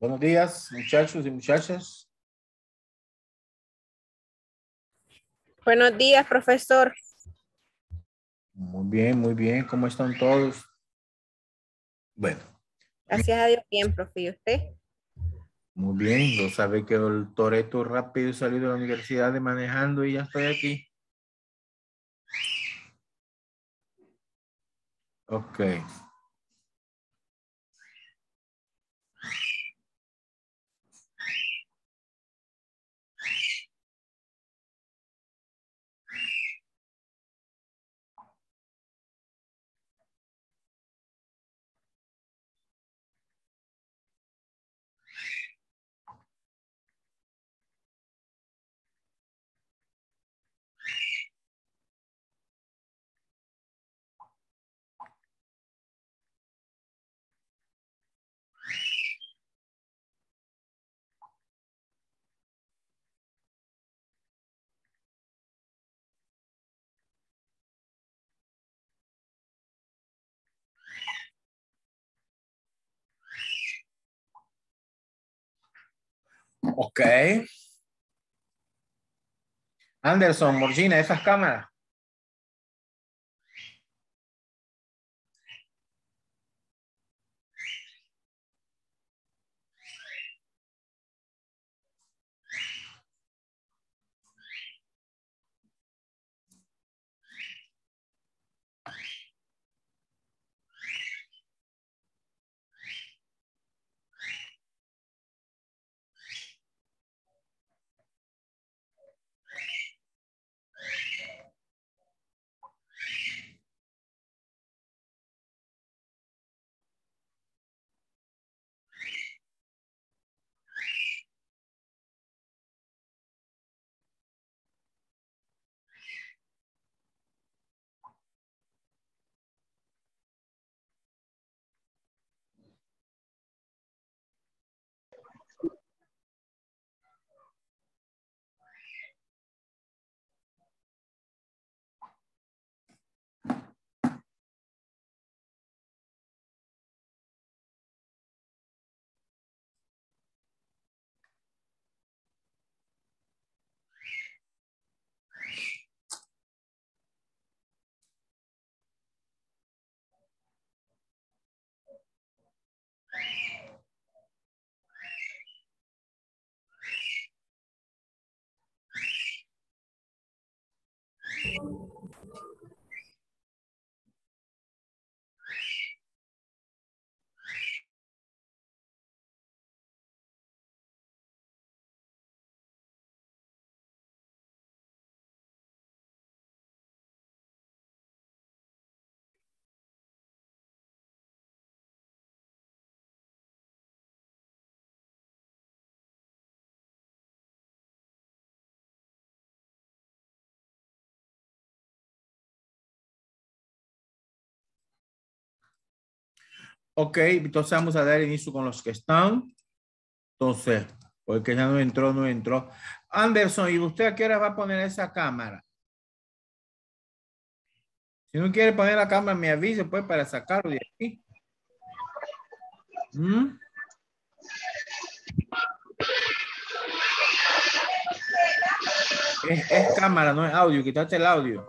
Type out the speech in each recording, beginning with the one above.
Buenos días, muchachos y muchachas. Buenos días, profesor. Muy bien, muy bien. ¿Cómo están todos? Bueno. Gracias a Dios, bien, profe. ¿Y usted? Muy bien. Lo sabe que el Toreto rápido salió de la universidad de manejando y ya estoy aquí. Ok. Ok. Anderson, Morgina, esas cámaras. Ok, entonces vamos a dar inicio con los que están. Entonces, porque ya no entró, no entró. Anderson, ¿y usted a qué va a poner esa cámara? Si no quiere poner la cámara, me avise pues para sacarlo de aquí. ¿Mm? Es, es, cámara, no es audio. Quítate el audio.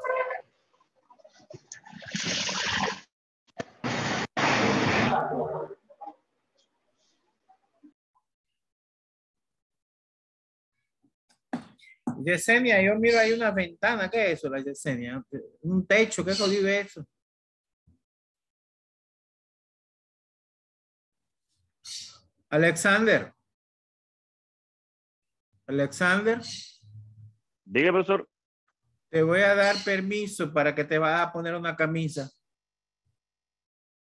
Yesenia, yo miro ahí una ventana, ¿qué es eso, la Yesenia? Un techo, ¿qué jodido es eso? Alexander. Alexander. Diga, profesor. Te voy a dar permiso para que te vaya a poner una camisa.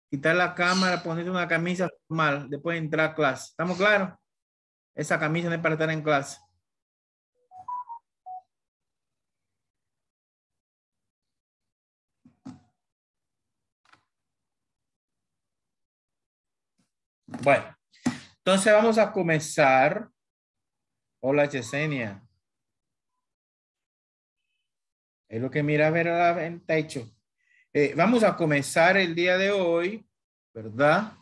Quitar la cámara, ponerte una camisa normal después entrar a clase. ¿Estamos claros? Esa camisa no es para estar en clase. Bueno, entonces vamos a comenzar. Hola, Yesenia. Es lo que mira a ver en techo. Eh, vamos a comenzar el día de hoy, ¿verdad?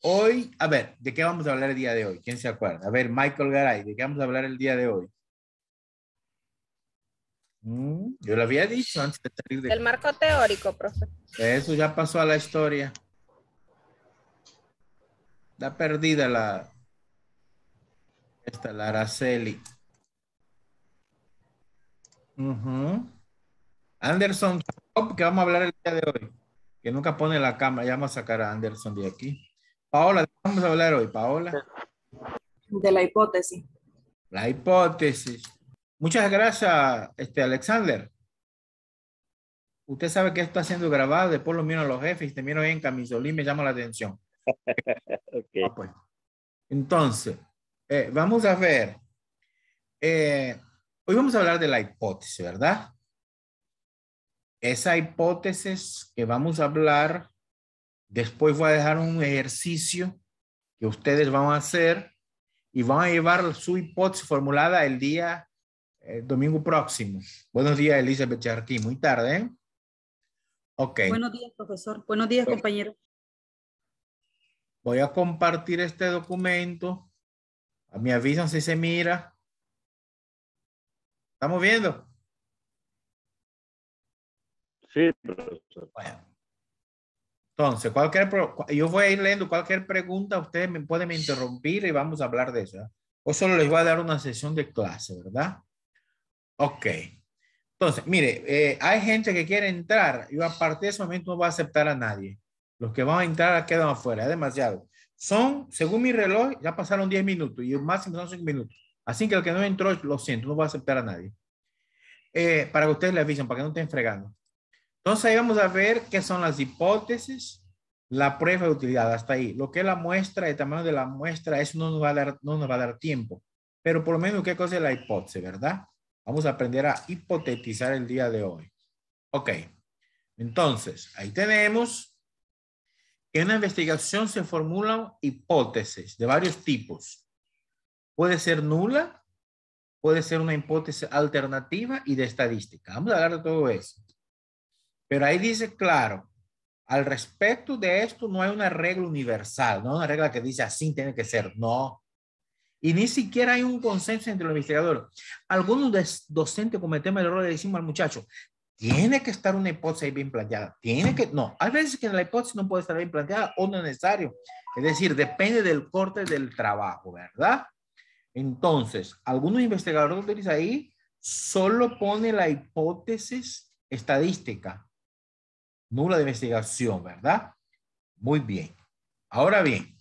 Hoy, a ver, ¿de qué vamos a hablar el día de hoy? ¿Quién se acuerda? A ver, Michael Garay, ¿de qué vamos a hablar el día de hoy? Mm, yo lo había dicho antes de salir de... El marco teórico, profe. Eso ya pasó a la historia. Está perdida la. Esta, la Araceli. Anderson, oh, que vamos a hablar el día de hoy, que nunca pone la cámara, ya vamos a sacar a Anderson de aquí. Paola, vamos a hablar hoy, Paola? De la hipótesis. La hipótesis. Muchas gracias, este, Alexander. Usted sabe que esto está siendo grabado, después lo miro a los jefes, te miro ahí en camisolín, me llama la atención okay. Ah, pues. Entonces, eh, vamos a ver. Eh, hoy vamos a hablar de la hipótesis, ¿verdad? Esa hipótesis que vamos a hablar, después voy a dejar un ejercicio que ustedes van a hacer y van a llevar su hipótesis formulada el día eh, domingo próximo. Buenos días, Elizabeth Charquí, muy tarde. ¿eh? Ok. Buenos días, profesor. Buenos días, compañeros Voy a compartir este documento. Me avisan si se mira. ¿Estamos viendo? Sí, profesor. Bueno. Entonces, cualquier, yo voy a ir leyendo cualquier pregunta, ustedes me pueden interrumpir y vamos a hablar de eso. ¿eh? O solo les voy a dar una sesión de clase, ¿verdad? Ok. Entonces, mire, eh, hay gente que quiere entrar. Yo a partir de ese momento no voy a aceptar a nadie. Los que van a entrar quedan afuera, es demasiado. Son, según mi reloj, ya pasaron 10 minutos y el máximo son 5 minutos. Así que el que no entró, lo siento, no voy a aceptar a nadie. Eh, para que ustedes le avisen, para que no estén fregando. Entonces ahí vamos a ver qué son las hipótesis, la prueba de utilidad, hasta ahí. Lo que es la muestra, el tamaño de la muestra, eso no va a dar, no nos va a dar tiempo. Pero por lo menos qué cosa es la hipótesis, ¿verdad? Vamos a aprender a hipotetizar el día de hoy. Ok. Entonces, ahí tenemos en una investigación se formulan hipótesis de varios tipos. Puede ser nula, puede ser una hipótesis alternativa y de estadística. Vamos a hablar de todo eso. Pero ahí dice claro, al respecto de esto no hay una regla universal, no hay una regla que dice así tiene que ser, no. Y ni siquiera hay un consenso entre los investigadores. Algunos docentes cometemos el error de decir, al muchacho, tiene que estar una hipótesis bien planteada. Tiene que, no, hay veces que la hipótesis no puede estar bien planteada o no es necesario. Es decir, depende del corte del trabajo, ¿verdad? Entonces, algunos investigadores utilizan ahí solo pone la hipótesis estadística, nula de investigación, ¿verdad? Muy bien. Ahora bien,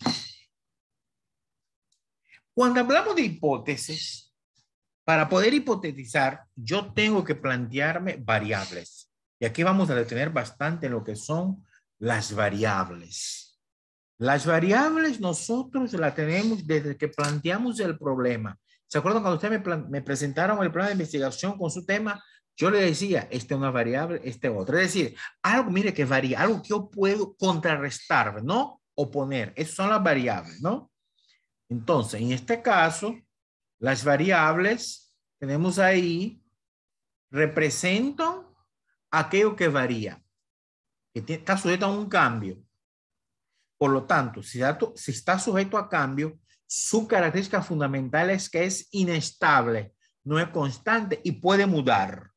cuando hablamos de hipótesis, para poder hipotetizar, yo tengo que plantearme variables. Y aquí vamos a detener bastante lo que son las variables. Las variables nosotros las tenemos desde que planteamos el problema. ¿Se acuerdan cuando ustedes me, presentaron el plan de investigación con su tema? Yo le decía, esta es una variable, este otra. Es decir, algo, mire, que varía, algo que yo puedo contrarrestar, ¿no? poner. Esas son las variables, ¿no? Entonces, en este caso, las variables tenemos ahí, representan aquello que varía, que está sujeto a un cambio. Por lo tanto, si, si está sujeto a cambio, su característica fundamental es que es inestable, no es constante y puede mudar.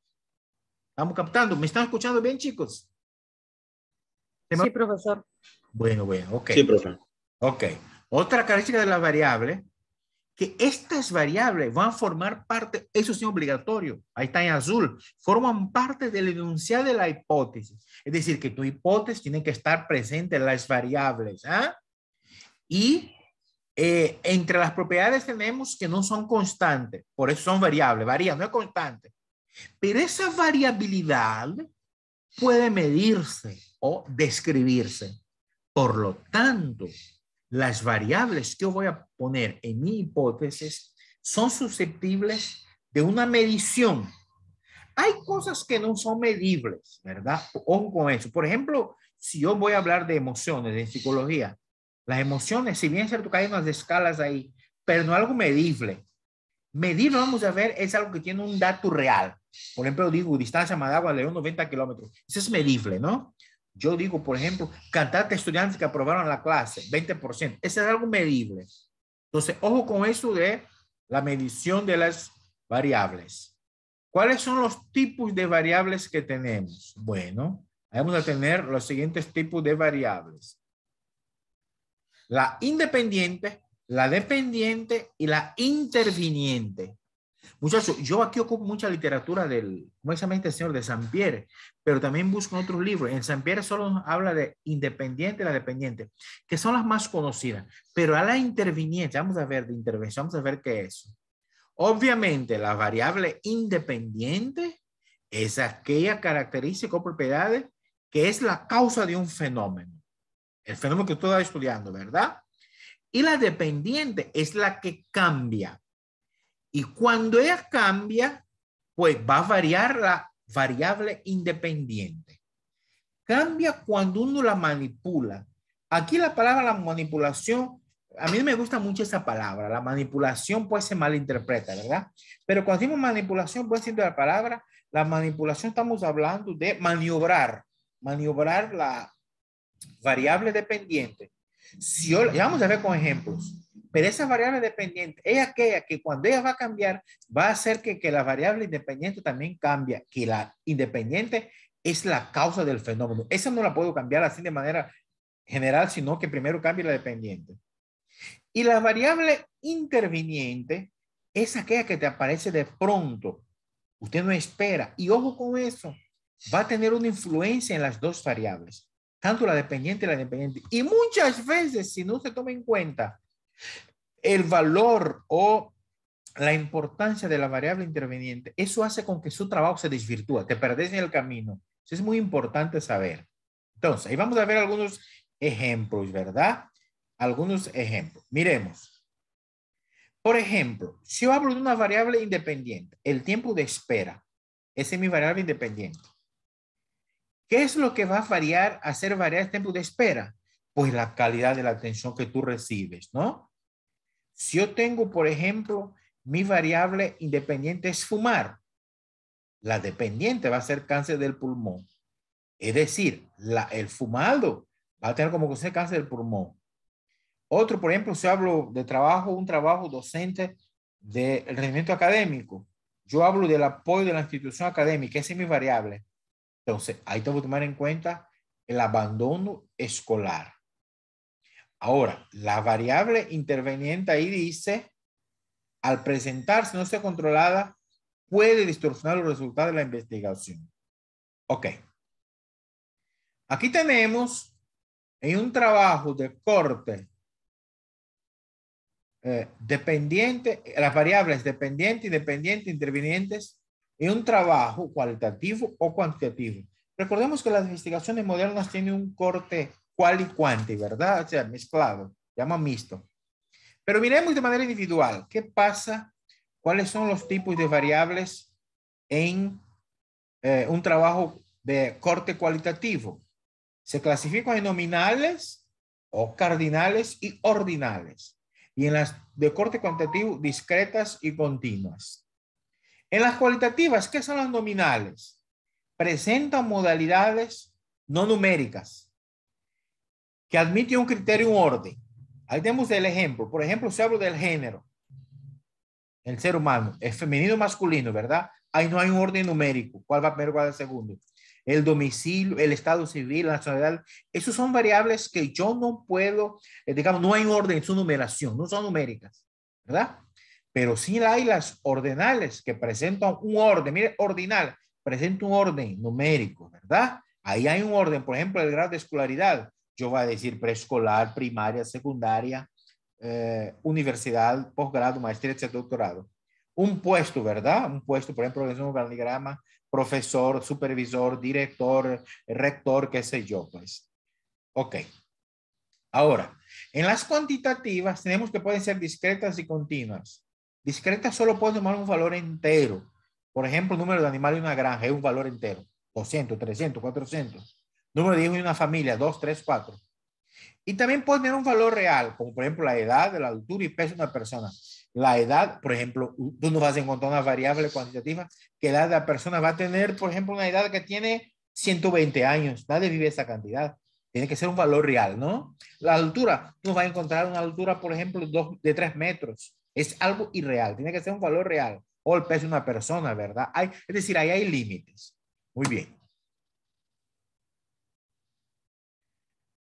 ¿Estamos captando? ¿Me están escuchando bien, chicos? Sí, profesor. Bueno, bueno, ok. Sí, profesor. Ok. Otra característica de la variable que estas variables van a formar parte, eso es obligatorio, ahí está en azul, forman parte del enunciado de la hipótesis. Es decir, que tu hipótesis tiene que estar presente en las variables. ¿ah? Y eh, entre las propiedades tenemos que no son constantes, por eso son variables, varían, no es constante. Pero esa variabilidad puede medirse o describirse. Por lo tanto, las variables que yo voy a poner en mi hipótesis son susceptibles de una medición. Hay cosas que no son medibles, ¿verdad? Ojo con eso. Por ejemplo, si yo voy a hablar de emociones en psicología, las emociones, si bien se cierto que hay unas escalas ahí, pero no algo medible. Medir, vamos a ver, es algo que tiene un dato real. Por ejemplo, digo, distancia a Madagua, León, 90 kilómetros. Eso es medible, ¿no? Yo digo, por ejemplo, de estudiantes que aprobaron la clase, 20%. Eso es algo medible. Entonces, ojo con eso de la medición de las variables. ¿Cuáles son los tipos de variables que tenemos? Bueno, vamos a tener los siguientes tipos de variables. La independiente, la dependiente y la interviniente. Muchachos, yo aquí ocupo mucha literatura del, ¿cómo este señor? De San Pierre, pero también busco otros libros. En San Pierre solo habla de independiente y la dependiente, que son las más conocidas, pero a la interviniente, vamos a ver de intervención, vamos a ver qué es. Obviamente, la variable independiente es aquella característica o propiedad que es la causa de un fenómeno. El fenómeno que tú estás estudiando, ¿verdad? Y la dependiente es la que cambia. Y cuando ella cambia, pues va a variar la variable independiente. Cambia cuando uno la manipula. Aquí la palabra la manipulación, a mí me gusta mucho esa palabra. La manipulación puede ser malinterpreta, ¿verdad? Pero cuando decimos manipulación, pues siendo la palabra, la manipulación estamos hablando de maniobrar, maniobrar la variable dependiente. Si vamos a ver con ejemplos. Pero esa variable dependiente es aquella que cuando ella va a cambiar, va a hacer que, que la variable independiente también cambie, que la independiente es la causa del fenómeno. Esa no la puedo cambiar así de manera general, sino que primero cambie la dependiente. Y la variable interviniente es aquella que te aparece de pronto. Usted no espera. Y ojo con eso, va a tener una influencia en las dos variables, tanto la dependiente y la independiente. Y muchas veces, si no se toma en cuenta, el valor o la importancia de la variable interveniente, eso hace con que su trabajo se desvirtúa, te perdés en el camino. Eso es muy importante saber. Entonces, ahí vamos a ver algunos ejemplos, ¿verdad? Algunos ejemplos. Miremos. Por ejemplo, si yo hablo de una variable independiente, el tiempo de espera, esa es mi variable independiente. ¿Qué es lo que va a variar, hacer variar el tiempo de espera? Pues la calidad de la atención que tú recibes, ¿no? Si yo tengo, por ejemplo, mi variable independiente es fumar, la dependiente va a ser cáncer del pulmón. Es decir, el fumado va a tener como consecuencia cáncer del pulmón. Otro, por ejemplo, si hablo de trabajo, un trabajo docente de rendimiento académico, yo hablo del apoyo de la institución académica, esa es mi variable. Entonces, ahí tengo que tomar en cuenta el abandono escolar. Ahora, la variable interveniente ahí dice, al presentarse no sea controlada, puede distorsionar los resultados de la investigación. Ok. Aquí tenemos en un trabajo de corte eh, dependiente, las variables dependiente, y dependiente intervinientes, en un trabajo cualitativo o cuantitativo. Recordemos que las investigaciones modernas tienen un corte cual y cuante, ¿verdad? O sea, mezclado, llama mixto. Pero miremos de manera individual, ¿qué pasa? ¿Cuáles son los tipos de variables en eh, un trabajo de corte cualitativo? Se clasifican en nominales o cardinales y ordinales. Y en las de corte cuantitativo, discretas y continuas. En las cualitativas, ¿qué son las nominales? Presentan modalidades no numéricas que admite un criterio un orden. Ahí tenemos el ejemplo. Por ejemplo, se hablo del género. El ser humano es femenino masculino, ¿verdad? Ahí no hay un orden numérico. ¿Cuál va primero, cuál va segundo? El domicilio, el estado civil, la nacionalidad. Esos son variables que yo no puedo, eh, digamos, no hay un orden en su numeración, no son numéricas, ¿verdad? Pero sí hay las ordenales que presentan un orden. Mire, ordinal presenta un orden numérico, ¿verdad? Ahí hay un orden, por ejemplo, el grado de escolaridad yo voy a decir preescolar, primaria, secundaria, eh, universidad, posgrado, maestría, etc., doctorado. Un puesto, ¿verdad? Un puesto, por ejemplo, es un organigrama, profesor, supervisor, director, rector, qué sé yo, pues. Ok. Ahora, en las cuantitativas tenemos que pueden ser discretas y continuas. Discretas solo pueden tomar un valor entero. Por ejemplo, el número de animales en una granja es un valor entero. 200, 300, 400. Número de hijos de una familia, 2, 3, 4. Y también puede tener un valor real, como por ejemplo la edad, la altura y peso de una persona. La edad, por ejemplo, tú nos vas a encontrar una variable cuantitativa que la edad de la persona va a tener, por ejemplo, una edad que tiene 120 años. Nadie vive esa cantidad. Tiene que ser un valor real, ¿no? La altura, tú nos vas a encontrar una altura, por ejemplo, de 3 metros. Es algo irreal, tiene que ser un valor real. O el peso de una persona, ¿verdad? Hay, es decir, ahí hay límites. Muy bien.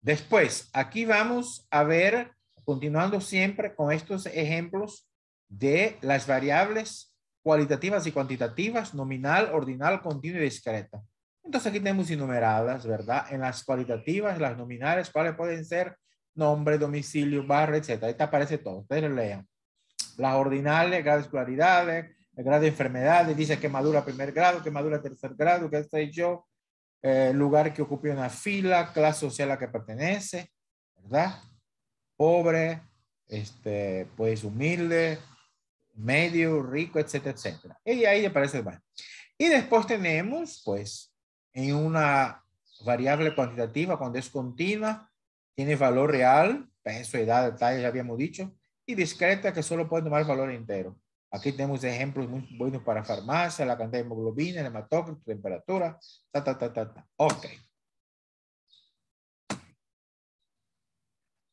Después, aquí vamos a ver, continuando siempre con estos ejemplos de las variables cualitativas y cuantitativas, nominal, ordinal, continua y discreta. Entonces aquí tenemos enumeradas, ¿verdad? En las cualitativas, las nominales, ¿cuáles pueden ser? Nombre, domicilio, barra, etcétera. Ahí te aparece todo, ustedes lean. Las ordinales, grados de escolaridades, el grado de enfermedades, dice que madura primer grado, que madura tercer grado, que estáis yo, eh, lugar que ocupe una fila, clase social a la que pertenece, ¿verdad? Pobre, este, pues humilde, medio, rico, etcétera, etcétera. Y ahí aparece el mal Y después tenemos, pues, en una variable cuantitativa, cuando es continua, tiene valor real, peso, edad, detalle, ya habíamos dicho, y discreta, que solo puede tomar valor entero. Aquí tenemos ejemplos muy buenos para farmacia, la cantidad de hemoglobina, el hematócrito, temperatura, ta, ta, ta, ta, ta. Ok.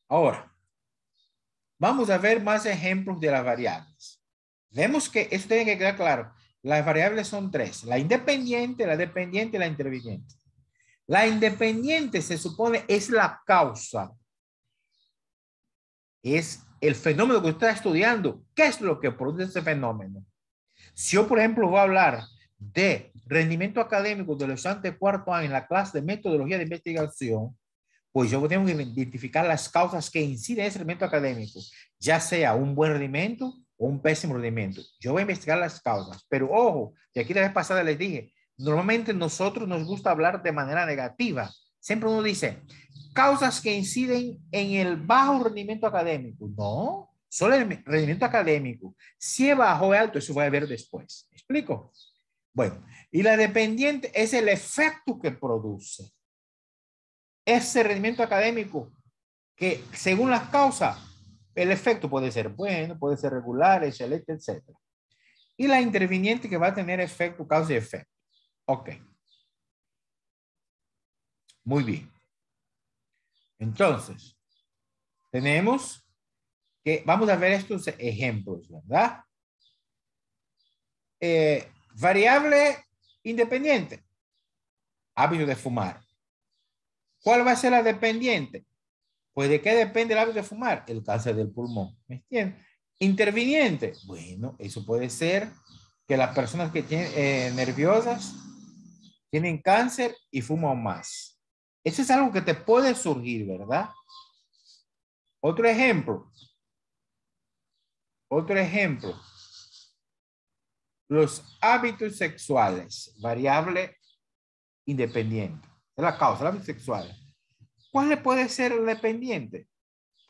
Ahora, vamos a ver más ejemplos de las variables. Vemos que esto tiene que quedar claro. Las variables son tres, la independiente, la dependiente y la interviniente. La independiente se supone es la causa. Es el fenómeno que usted está estudiando, ¿qué es lo que produce ese fenómeno? Si yo, por ejemplo, voy a hablar de rendimiento académico de los estudiantes cuarto año en la clase de metodología de investigación, pues yo tengo que identificar las causas que inciden en ese rendimiento académico, ya sea un buen rendimiento o un pésimo rendimiento. Yo voy a investigar las causas, pero ojo, y aquí la vez pasada les dije, normalmente nosotros nos gusta hablar de manera negativa. Siempre uno dice, causas que inciden en el bajo rendimiento académico. No, solo el rendimiento académico. Si es bajo o alto, eso voy a ver después. ¿Me explico? Bueno, y la dependiente es el efecto que produce. Ese rendimiento académico que según las causas, el efecto puede ser bueno, puede ser regular, excelente, etc. Y la interviniente que va a tener efecto, causa y efecto. Ok. Muy bien. Entonces, tenemos que, vamos a ver estos ejemplos, ¿verdad? Eh, variable independiente, hábito de fumar. ¿Cuál va a ser la dependiente? Pues de qué depende el hábito de fumar? El cáncer del pulmón, ¿me entiendes? Interviniente, bueno, eso puede ser que las personas que tienen eh, nerviosas tienen cáncer y fuman más. Eso es algo que te puede surgir, ¿verdad? Otro ejemplo. Otro ejemplo. Los hábitos sexuales, variable independiente. Es la causa, el hábito sexual. ¿Cuál le puede ser el dependiente?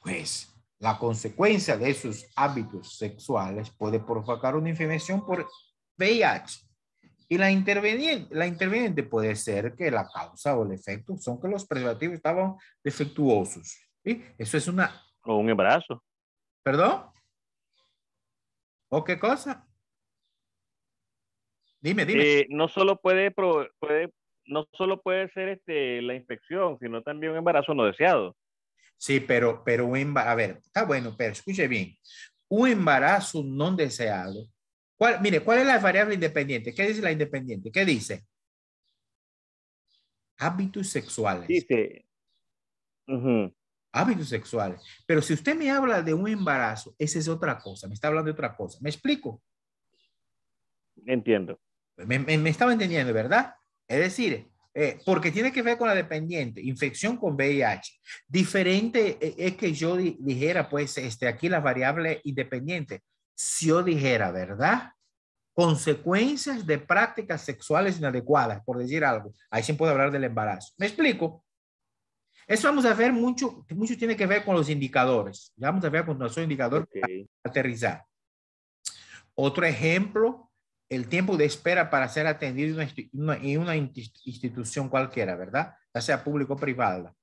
Pues la consecuencia de esos hábitos sexuales puede provocar una infección por VIH. Y la interveniente, la puede ser que la causa o el efecto son que los preservativos estaban defectuosos. ¿sí? Eso es una... O un embarazo. ¿Perdón? ¿O qué cosa? Dime, dime. Eh, no solo puede, puede, no solo puede ser este, la infección, sino también un embarazo no deseado. Sí, pero, pero a ver, está bueno, pero escuche bien. Un embarazo no deseado mire, ¿cuál es la variable independiente? ¿Qué dice la independiente? ¿Qué dice? Hábitos sexuales. Dice. Hábitos sexuales. Pero si usted me habla de un embarazo, esa es otra cosa. Me está hablando de otra cosa. ¿Me explico? Entiendo. Me, me, estaba entendiendo, ¿verdad? Es decir, eh, porque tiene que ver con la dependiente, infección con VIH. Diferente eh, es que yo dijera, pues, este, aquí la variable independiente si yo dijera, ¿verdad? Consecuencias de prácticas sexuales inadecuadas, por decir algo. Ahí se puede hablar del embarazo. ¿Me explico? Eso vamos a ver mucho, mucho tiene que ver con los indicadores. Ya vamos a ver con nuestro indicador aterrizar. Otro ejemplo, el tiempo de espera para ser atendido en una, en una institución cualquiera, ¿verdad? Ya sea público o privada.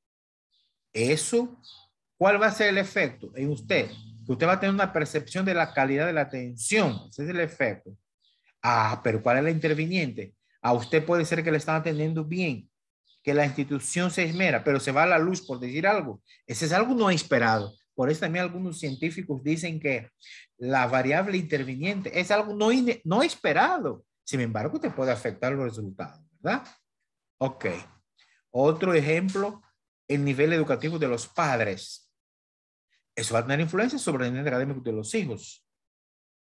Eso, ¿cuál va a ser el efecto en usted? usted va a tener una percepción de la calidad de la atención. Ese es el efecto. Ah, pero ¿cuál es la interviniente? A usted puede ser que le están atendiendo bien, que la institución se esmera, pero se va a la luz por decir algo. Ese es algo no esperado. Por eso también algunos científicos dicen que la variable interviniente es algo no, no esperado. Sin embargo, te puede afectar los resultados, ¿verdad? Ok. Otro ejemplo, el nivel educativo de los padres. Eso va a tener influencia sobre el nivel académico de los hijos.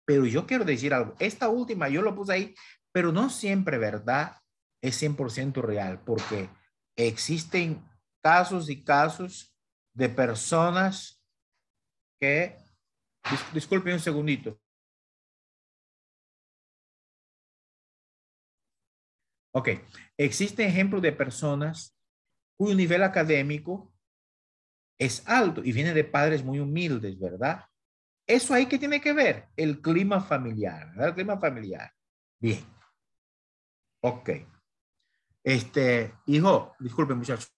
Pero yo quiero decir algo. Esta última yo lo puse ahí, pero no siempre, ¿verdad? Es 100% real, porque existen casos y casos de personas que... disculpe disculpen un segundito. Ok, existen ejemplos de personas cuyo nivel académico es alto y viene de padres muy humildes, ¿verdad? Eso ahí que tiene que ver el clima familiar, ¿verdad? El clima familiar. Bien. Ok. Este, hijo, disculpe muchachos.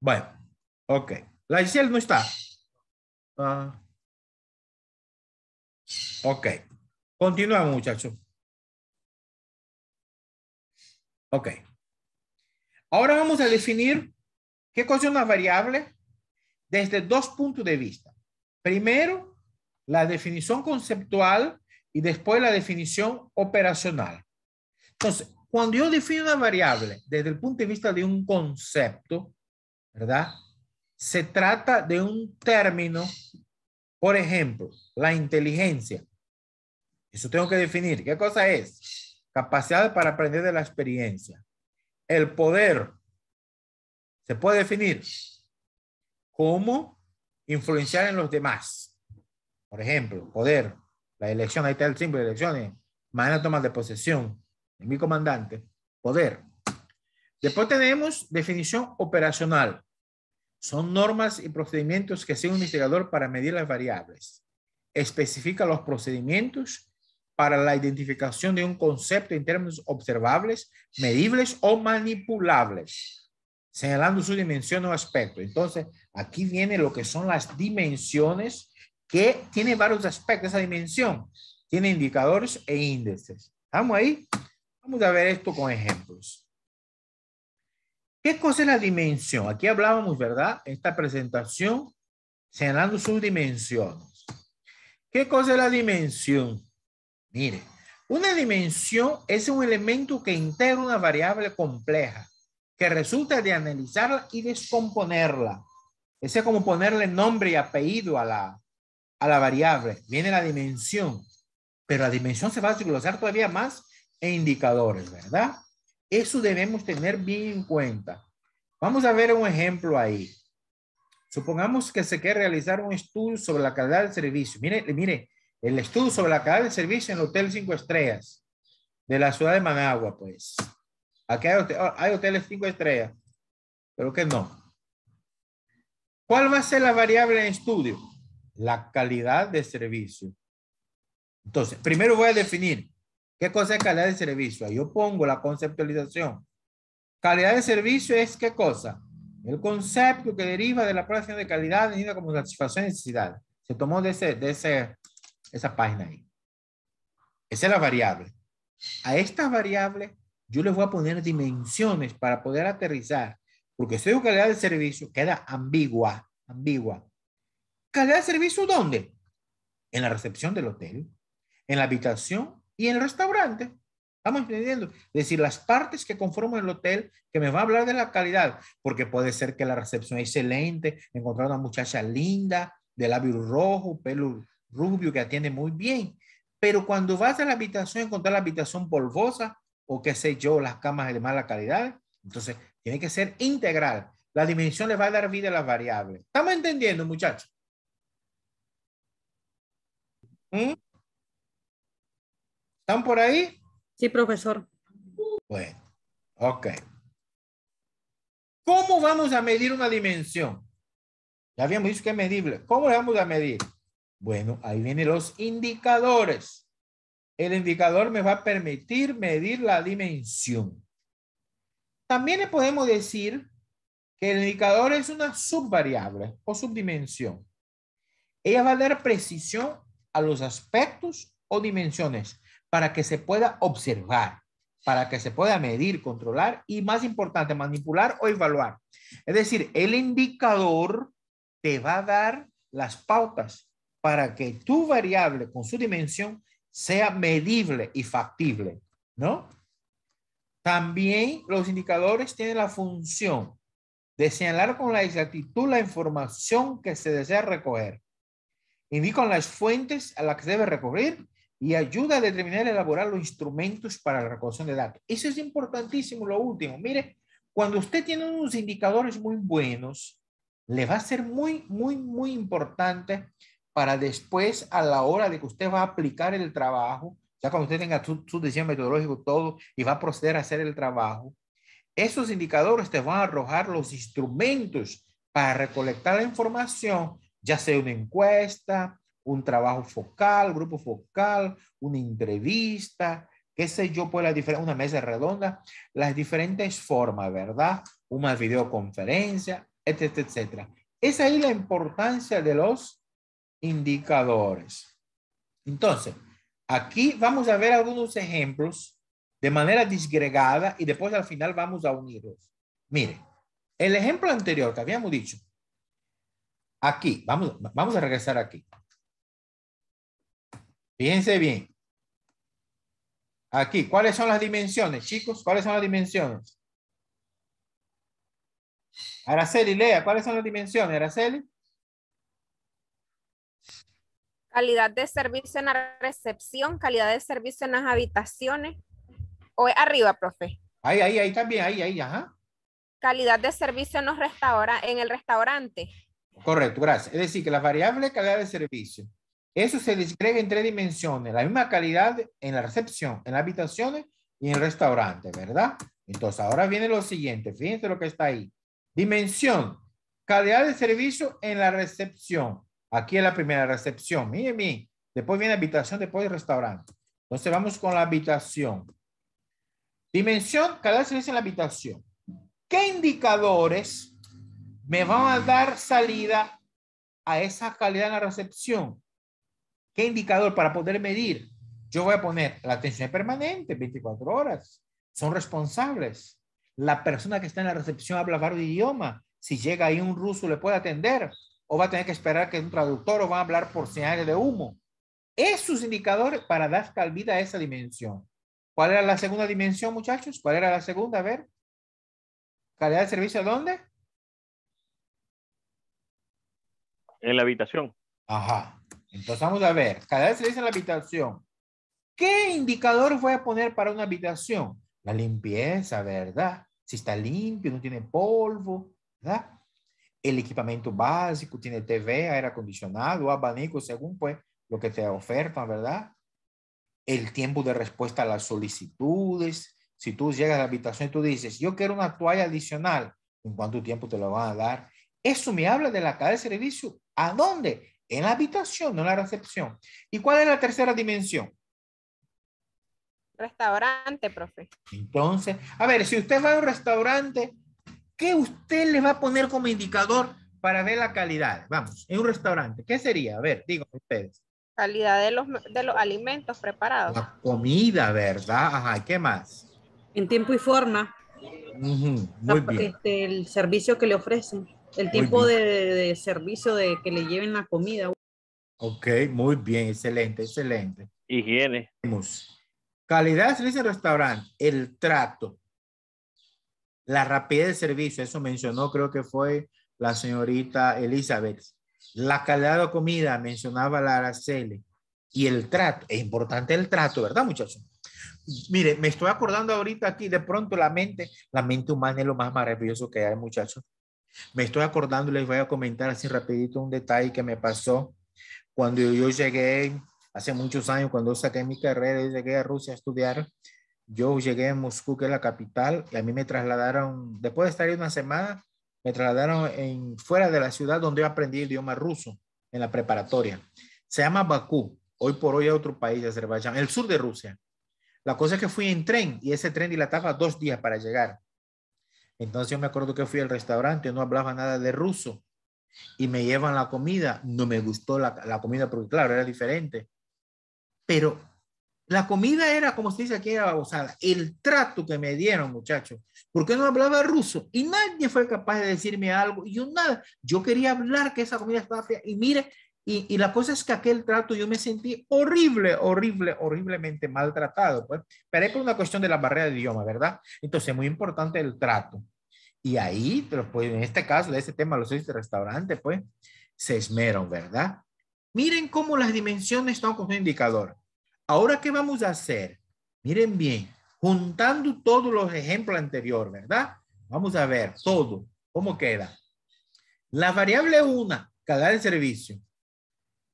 Bueno, ok. La Giselle no está. Ah. ok. Continuamos, muchachos. Ok. Ahora vamos a definir qué cosa es una variable desde dos puntos de vista. Primero, la definición conceptual y después la definición operacional. Entonces, cuando yo defino una variable desde el punto de vista de un concepto, ¿verdad? Se trata de un término, por ejemplo, la inteligencia. Eso tengo que definir. ¿Qué cosa es? capacidad para aprender de la experiencia. El poder se puede definir como influenciar en los demás. Por ejemplo, poder, la elección, ahí está el símbolo de elecciones, eh, manera de de posesión En mi comandante, poder. Después tenemos definición operacional. Son normas y procedimientos que sigue un investigador para medir las variables. Especifica los procedimientos para la identificación de un concepto en términos observables, medibles o manipulables, señalando su dimensión o aspecto. Entonces, aquí viene lo que son las dimensiones que tiene varios aspectos esa dimensión. Tiene indicadores e índices. ¿Estamos ahí? Vamos a ver esto con ejemplos. ¿Qué cosa es la dimensión? Aquí hablábamos, ¿verdad? Esta presentación señalando sus dimensiones. ¿Qué cosa es la dimensión? Mire, una dimensión es un elemento que integra una variable compleja, que resulta de analizarla y descomponerla. Ese es como ponerle nombre y apellido a la, a la variable. Viene la dimensión, pero la dimensión se va a desglosar todavía más en indicadores, ¿verdad? Eso debemos tener bien en cuenta. Vamos a ver un ejemplo ahí. Supongamos que se quiere realizar un estudio sobre la calidad del servicio. Mire, mire, el estudio sobre la calidad del servicio en el Hotel 5 Estrellas de la ciudad de Managua, pues. Aquí hay, hoteles 5 estrellas, pero que no. ¿Cuál va a ser la variable en estudio? La calidad de servicio. Entonces, primero voy a definir qué cosa es calidad de servicio. Yo pongo la conceptualización. Calidad de servicio es qué cosa? El concepto que deriva de la práctica de calidad definida como satisfacción de necesidad. Se tomó de de ese esa página ahí. Esa es la variable. A esta variable yo le voy a poner dimensiones para poder aterrizar, porque si digo calidad de servicio, queda ambigua, ambigua. ¿Calidad de servicio dónde? En la recepción del hotel, en la habitación y en el restaurante. Estamos entendiendo. Es decir, las partes que conforman el hotel que me va a hablar de la calidad, porque puede ser que la recepción es excelente, encontrar una muchacha linda, de labio rojo, pelo Rubio, que atiende muy bien. Pero cuando vas a la habitación, encontrar la habitación polvosa o qué sé yo, las camas de mala calidad, entonces tiene que ser integral. La dimensión le va a dar vida a las variables. ¿Estamos entendiendo, muchachos? ¿Mm? ¿Están por ahí? Sí, profesor. Bueno, ok. ¿Cómo vamos a medir una dimensión? Ya habíamos dicho que es medible. ¿Cómo le vamos a medir? Bueno, ahí vienen los indicadores. El indicador me va a permitir medir la dimensión. También le podemos decir que el indicador es una subvariable o subdimensión. Ella va a dar precisión a los aspectos o dimensiones para que se pueda observar, para que se pueda medir, controlar y, más importante, manipular o evaluar. Es decir, el indicador te va a dar las pautas para que tu variable con su dimensión sea medible y factible, ¿no? También los indicadores tienen la función de señalar con la exactitud la información que se desea recoger. Indican las fuentes a las que debe recurrir y ayuda a determinar y elaborar los instrumentos para la recolección de datos. Eso es importantísimo, lo último. Mire, cuando usted tiene unos indicadores muy buenos, le va a ser muy, muy, muy importante para después, a la hora de que usted va a aplicar el trabajo, ya cuando usted tenga su, diseño metodológico todo y va a proceder a hacer el trabajo, esos indicadores te van a arrojar los instrumentos para recolectar la información, ya sea una encuesta, un trabajo focal, grupo focal, una entrevista, qué sé yo, pues una mesa redonda, las diferentes formas, ¿verdad? Una videoconferencia, etcétera, etcétera. Es ahí la importancia de los indicadores. Entonces, aquí vamos a ver algunos ejemplos de manera disgregada y después al final vamos a unirlos. miren el ejemplo anterior que habíamos dicho, aquí, vamos, vamos a regresar aquí. Fíjense bien. Aquí, ¿cuáles son las dimensiones, chicos? ¿Cuáles son las dimensiones? Araceli, lea, ¿cuáles son las dimensiones, Araceli? calidad de servicio en la recepción, calidad de servicio en las habitaciones, o arriba, profe. Ahí, ahí, ahí también, ahí, ahí, ajá. Calidad de servicio en, los restaura en el restaurante. Correcto, gracias. Es decir, que la variable calidad de servicio, eso se describe en tres dimensiones, la misma calidad en la recepción, en las habitaciones y en el restaurante, ¿verdad? Entonces, ahora viene lo siguiente, fíjense lo que está ahí. Dimensión, calidad de servicio en la recepción. Aquí es la primera recepción. Mire, Después viene habitación, después restaurante. Entonces vamos con la habitación. Dimensión, cada servicio en la habitación. ¿Qué indicadores me van a dar salida a esa calidad en la recepción? ¿Qué indicador para poder medir? Yo voy a poner la atención permanente, 24 horas. Son responsables. La persona que está en la recepción habla varios idiomas. Si llega ahí un ruso, le puede atender o va a tener que esperar que un traductor o va a hablar por señales de humo. Esos indicadores para dar vida a esa dimensión. ¿Cuál era la segunda dimensión, muchachos? ¿Cuál era la segunda? A ver. ¿Calidad de servicio dónde? En la habitación. Ajá. Entonces vamos a ver. Calidad de servicio en la habitación. ¿Qué indicador voy a poner para una habitación? La limpieza, ¿verdad? Si está limpio, no tiene polvo, ¿verdad? el equipamiento básico, tiene TV, aire acondicionado, abanico, según pues lo que te oferta, ¿verdad? El tiempo de respuesta a las solicitudes. Si tú llegas a la habitación y tú dices, yo quiero una toalla adicional, ¿en cuánto tiempo te lo van a dar? Eso me habla de la cadena de servicio. ¿A dónde? En la habitación, no en la recepción. ¿Y cuál es la tercera dimensión? Restaurante, profe. Entonces, a ver, si usted va a un restaurante, ¿Qué usted le va a poner como indicador para ver la calidad? Vamos, en un restaurante, ¿qué sería? A ver, digo ustedes. Calidad de los, alimentos preparados. La comida, ¿verdad? Ajá, ¿qué más? En tiempo y forma. muy bien. Este, el servicio que le ofrecen, el tiempo de, servicio de que le lleven la comida. Ok, muy bien, excelente, excelente. Higiene. Calidad, se ese restaurante, el trato la rapidez de servicio, eso mencionó, creo que fue la señorita Elizabeth. La calidad de la comida, mencionaba la Araceli. Y el trato, es importante el trato, ¿verdad, muchachos? Mire, me estoy acordando ahorita aquí, de pronto la mente, la mente humana es lo más maravilloso que hay, muchachos. Me estoy acordando, les voy a comentar así rapidito un detalle que me pasó cuando yo llegué hace muchos años, cuando saqué mi carrera y llegué a Rusia a estudiar, yo llegué a Moscú, que es la capital, y a mí me trasladaron, después de estar ahí una semana, me trasladaron en, fuera de la ciudad donde yo aprendí el idioma ruso, en la preparatoria. Se llama Bakú, hoy por hoy es otro país de Azerbaiyán, el sur de Rusia. La cosa es que fui en tren y ese tren dilataba dos días para llegar. Entonces yo me acuerdo que fui al restaurante, no hablaba nada de ruso y me llevan la comida. No me gustó la, la comida porque, claro, era diferente. Pero la comida era, como se dice aquí, era El trato que me dieron, muchachos. Porque no hablaba ruso. Y nadie fue capaz de decirme algo. Yo nada. Yo quería hablar que esa comida estaba fría. Y mire, y, la cosa es que aquel trato yo me sentí horrible, horrible, horriblemente maltratado. Pues. Pero es por una cuestión de la barrera de idioma, ¿verdad? Entonces, muy importante el trato. Y ahí, pero pues, en este caso, de este tema, los seis restaurantes, pues, se esmeron, ¿verdad? Miren cómo las dimensiones están con un indicador Ahora, ¿qué vamos a hacer? Miren bien, juntando todos los ejemplos anteriores, ¿verdad? Vamos a ver todo, ¿cómo queda? La variable 1, calidad de servicio.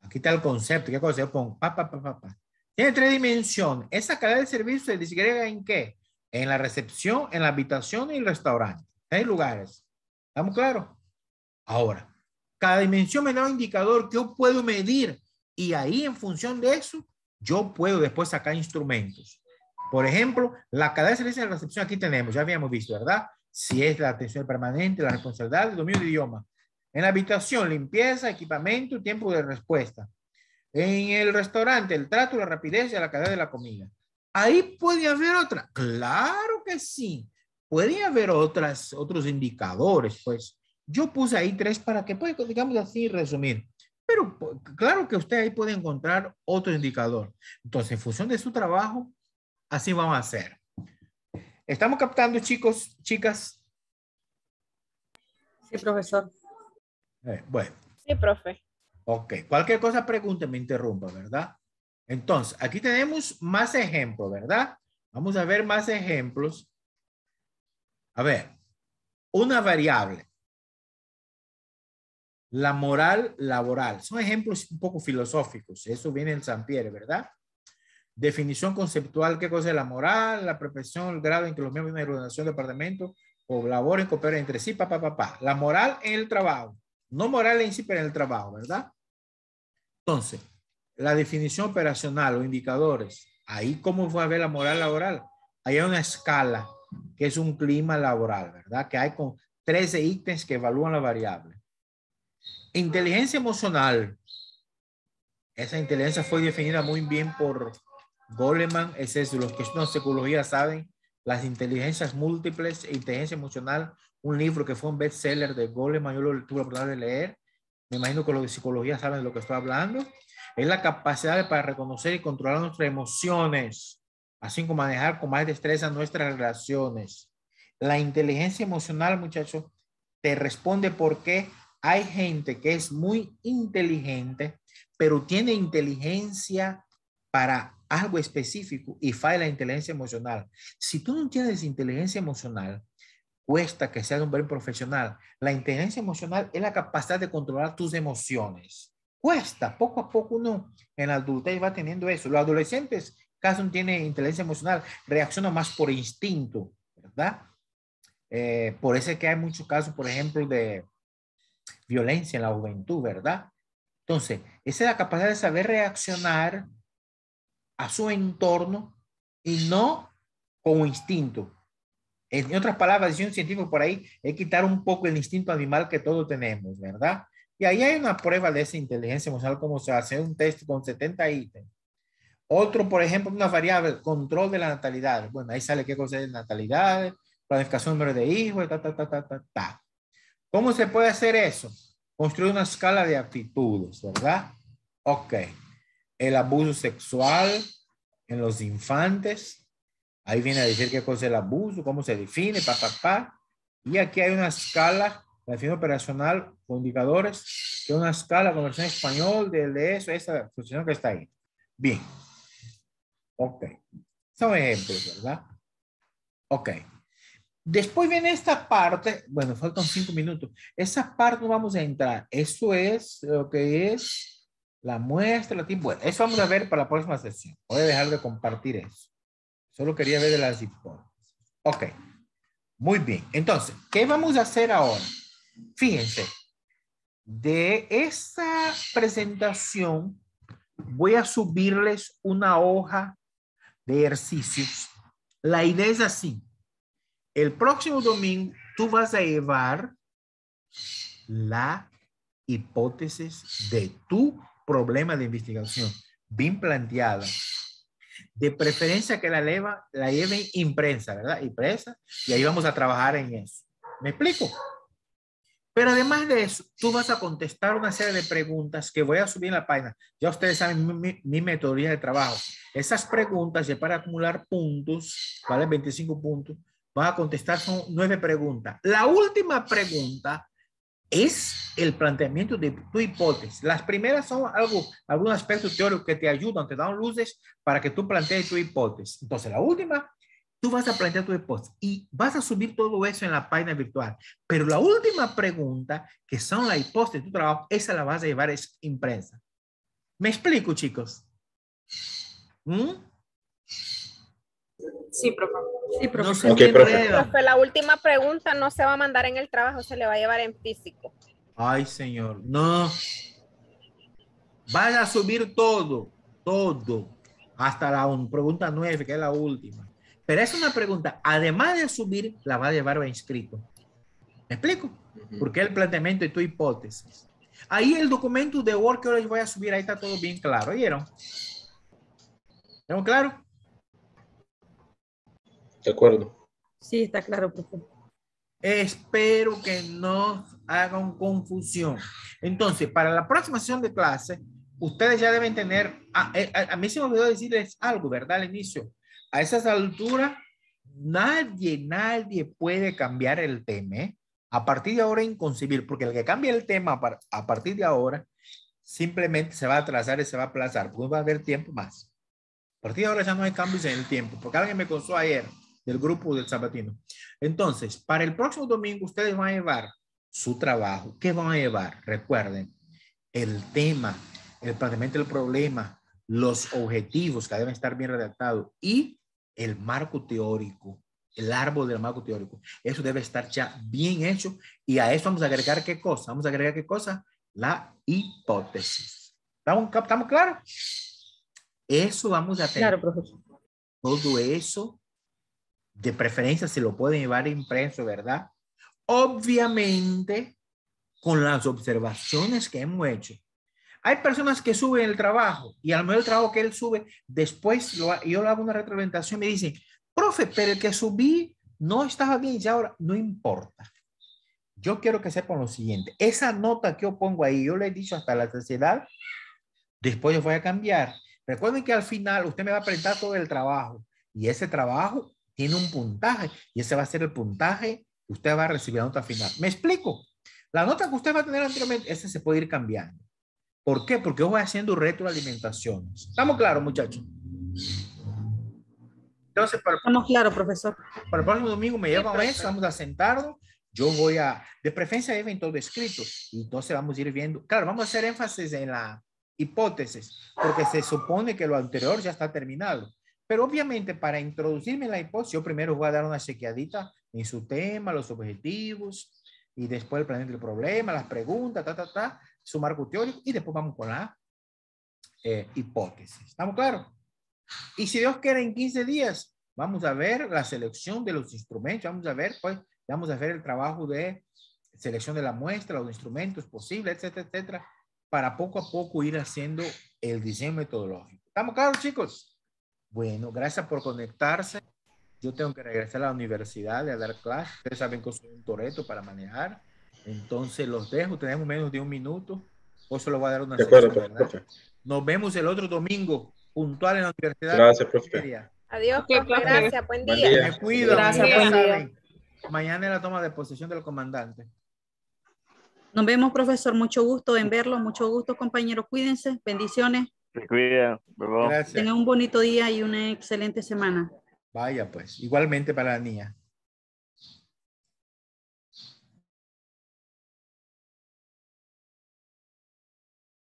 Aquí está el concepto, ¿qué cosa? Yo pongo, pa, pa, Tiene tres dimensiones. Esa calidad de servicio se disgrega en qué? En la recepción, en la habitación y el restaurante. Tres lugares. ¿Estamos claros? Ahora, cada dimensión me da un indicador que yo puedo medir y ahí en función de eso yo puedo después sacar instrumentos. Por ejemplo, la cadena de servicio de recepción aquí tenemos, ya habíamos visto, ¿verdad? Si es la atención permanente, la responsabilidad, el dominio de idioma. En la habitación, limpieza, equipamiento, tiempo de respuesta. En el restaurante, el trato, la rapidez y la calidad de la comida. Ahí puede haber otra. Claro que sí. Puede haber otras, otros indicadores, pues. Yo puse ahí tres para que, pues, digamos así, resumir. Pero claro que usted ahí puede encontrar otro indicador. Entonces, en función de su trabajo, así vamos a hacer. ¿Estamos captando, chicos, chicas? Sí, profesor. Eh, bueno. Sí, profe. Ok, cualquier cosa pregúnteme, interrumpa, ¿verdad? Entonces, aquí tenemos más ejemplos, ¿verdad? Vamos a ver más ejemplos. A ver, una variable la moral laboral. Son ejemplos un poco filosóficos, eso viene en San Pierre, ¿verdad? Definición conceptual, qué cosa es la moral, la preparación, el grado en que los miembros de una organización, departamento o y cooperan entre sí, papá, papá. La moral en el trabajo, no moral en sí, pero en el trabajo, ¿verdad? Entonces, la definición operacional o indicadores, ahí cómo fue a ver la moral laboral. hay una escala que es un clima laboral, ¿verdad? Que hay con 13 ítems que evalúan la variable. Inteligencia emocional. Esa inteligencia fue definida muy bien por Goleman. Es decir, los que estudian psicología saben, las inteligencias múltiples e inteligencia emocional, un libro que fue un bestseller de Goleman, yo lo tuve la oportunidad de leer. Me imagino que los de psicología saben lo que estoy hablando. Es la capacidad para reconocer y controlar nuestras emociones, así como manejar con más destreza nuestras relaciones. La inteligencia emocional, muchachos, te responde por qué hay gente que es muy inteligente, pero tiene inteligencia para algo específico y falla la inteligencia emocional. Si tú no tienes inteligencia emocional, cuesta que seas un buen profesional. La inteligencia emocional es la capacidad de controlar tus emociones. Cuesta, poco a poco uno en la adultez va teniendo eso. Los adolescentes casi no tienen inteligencia emocional, reaccionan más por instinto, ¿verdad? Eh, por eso es que hay muchos casos, por ejemplo, de, violencia en la juventud, ¿verdad? Entonces, esa es la capacidad de saber reaccionar a su entorno y no como instinto. En otras palabras, decía un científico por ahí, es quitar un poco el instinto animal que todos tenemos, ¿verdad? Y ahí hay una prueba de esa inteligencia emocional, como se hace un test con 70 ítems. Otro, por ejemplo, una variable, control de la natalidad. Bueno, ahí sale qué cosa es natalidad, planificación número de hijos, ta, ta, ta, ta, ta, ta. ¿Cómo se puede hacer eso? Construir una escala de actitudes, ¿verdad? Ok. El abuso sexual en los infantes. Ahí viene a decir qué cosa es el abuso, cómo se define, papá, pa, pa. Y aquí hay una escala, la definición operacional con indicadores, que es una escala con versión español de eso, esa función que está ahí. Bien. Ok. Son ejemplos, ¿verdad? Ok. Después viene esta parte, bueno, faltan cinco minutos. Esa parte no vamos a entrar. Eso es lo que es la muestra, la Bueno, eso vamos a ver para la próxima sesión. Voy a dejar de compartir eso. Solo quería ver de las hipótesis. Ok. Muy bien. Entonces, ¿qué vamos a hacer ahora? Fíjense. De esta presentación voy a subirles una hoja de ejercicios. La idea es así el próximo domingo tú vas a llevar la hipótesis de tu problema de investigación bien planteada. De preferencia que la, lleve la impresa, ¿verdad? Impresa. Y ahí vamos a trabajar en eso. ¿Me explico? Pero además de eso, tú vas a contestar una serie de preguntas que voy a subir en la página. Ya ustedes saben mi, metodología de trabajo. Esas preguntas es para acumular puntos, ¿vale? 25 puntos Van a contestar, son nueve preguntas. La última pregunta es el planteamiento de tu hipótesis. Las primeras son algo, algún aspecto teórico que te ayudan, te dan luces para que tú plantees tu hipótesis. Entonces, la última, tú vas a plantear tu hipótesis y vas a subir todo eso en la página virtual. Pero la última pregunta, que son la hipótesis de tu trabajo, esa la vas a llevar impresa. ¿Me explico, chicos? ¿Mm? Sí, profesor. Sí, La última pregunta no se va a mandar en el trabajo, se le va a llevar en físico. Ay, señor, no. Van a subir todo, todo, hasta la pregunta nueve que es la última. Pero es una pregunta, además de subir, la va a llevar a inscrito. ¿Me explico? Porque el planteamiento y tu hipótesis. Ahí el documento de Word que les voy a subir, ahí está todo bien claro, ¿oyeron? ¿estamos claro? De acuerdo. Sí, está claro. Pues, Espero que no hagan confusión. Entonces, para la próxima sesión de clase, ustedes ya deben tener, a, mí se me olvidó decirles algo, ¿verdad? Al inicio, a esas alturas, nadie, nadie puede cambiar el tema. ¿eh? A partir de ahora, inconcebible, porque el que cambie el tema a partir de ahora, simplemente se va a atrasar y se va a aplazar, porque no va a haber tiempo más. A partir de ahora ya no hay cambios en el tiempo, porque alguien me consultó ayer del grupo del sabatino. Entonces, para el próximo domingo ustedes van a llevar su trabajo. ¿Qué van a llevar? Recuerden, el tema, el planteamiento del problema, los objetivos que deben estar bien redactados y el marco teórico, el árbol del marco teórico. Eso debe estar ya bien hecho y a eso vamos a agregar qué cosa? Vamos a agregar qué cosa? La hipótesis. ¿Estamos, estamos claros? Eso vamos a tener. Claro, profesor. Todo eso de preferencia se lo pueden llevar impreso, ¿verdad? Obviamente, con las observaciones que hemos hecho. Hay personas que suben el trabajo y al lo mejor el trabajo que él sube, después yo le hago una retroalimentación y me dicen, profe, pero el que subí no estaba bien y ahora no importa. Yo quiero que sepan lo siguiente, esa nota que yo pongo ahí, yo le he dicho hasta la sociedad, después yo voy a cambiar. Recuerden que al final usted me va a presentar todo el trabajo y ese trabajo tiene un puntaje y ese va a ser el puntaje que usted va a recibir la nota final. ¿Me explico? La nota que usted va a tener anteriormente, esa se puede ir cambiando. ¿Por qué? Porque yo voy haciendo retroalimentación. ¿Estamos claros, muchachos? Entonces, Estamos claros, profesor. Para el próximo domingo me lleva sí, eso, vamos a sentarlo. Yo voy a, de preferencia, deben todo escrito. Y entonces vamos a ir viendo. Claro, vamos a hacer énfasis en la hipótesis, porque se supone que lo anterior ya está terminado. Pero obviamente para introducirme en la hipótesis, yo primero voy a dar una chequeadita en su tema, los objetivos, y después el planteamiento del problema, las preguntas, ta, ta, ta, su marco teórico, y después vamos con la eh, hipótesis. ¿Estamos claros? Y si Dios quiere, en 15 días vamos a ver la selección de los instrumentos, vamos a ver, pues, vamos a ver el trabajo de selección de la muestra, los instrumentos posibles, etcétera, etcétera, para poco a poco ir haciendo el diseño metodológico. ¿Estamos claros, chicos? Bueno, gracias por conectarse. Yo tengo que regresar a la universidad a dar clase. Ustedes saben que soy un toreto para manejar. Entonces los dejo. Tenemos menos de un minuto. O se lo voy a dar una de Nos vemos el otro domingo, puntual en la universidad. Gracias, profesor. Adiós, profesor. Gracias. Buen día. cuido. Gracias, pues Mañana es la toma de posesión del comandante. Nos vemos, profesor. Mucho gusto en verlo. Mucho gusto, compañero. Cuídense. Bendiciones. Se cuida. Tengan un bonito día y una excelente semana. Vaya, pues. Igualmente para la niña.